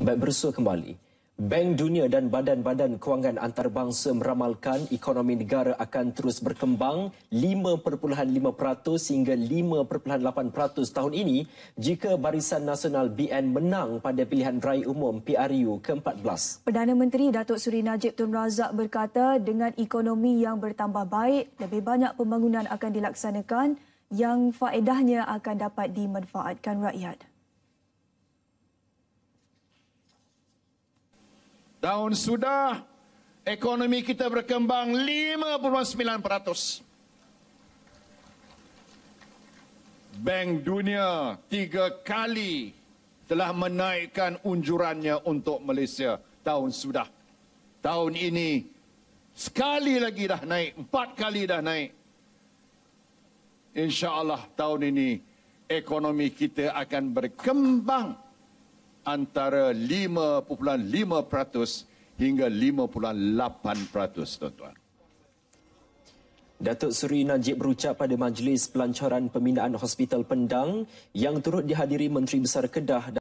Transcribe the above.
Baik bersua kembali. Bank Dunia dan badan-badan kewangan antarabangsa meramalkan ekonomi negara akan terus berkembang 5.5% sehingga 5.8% tahun ini jika Barisan Nasional BN menang pada pilihan raya umum PRU ke-14. Perdana Menteri Datuk Suri Najib Tun Razak berkata dengan ekonomi yang bertambah baik, lebih banyak pembangunan akan dilaksanakan yang faedahnya akan dapat dimanfaatkan rakyat. Daun sudah ekonomi kita berkembang 5.9%. Bank Dunia tiga kali telah menaikkan unjurannya untuk Malaysia tahun sudah. Tahun ini sekali lagi dah naik, empat kali dah naik. Insya Allah tahun ini ekonomi kita akan berkembang 5.9% antara 5.5% hingga 58% tuan-tuan. Datuk Seri Najib berucap pada majlis pelancaran pembinaan Hospital Pendang yang turut dihadiri Menteri Besar Kedah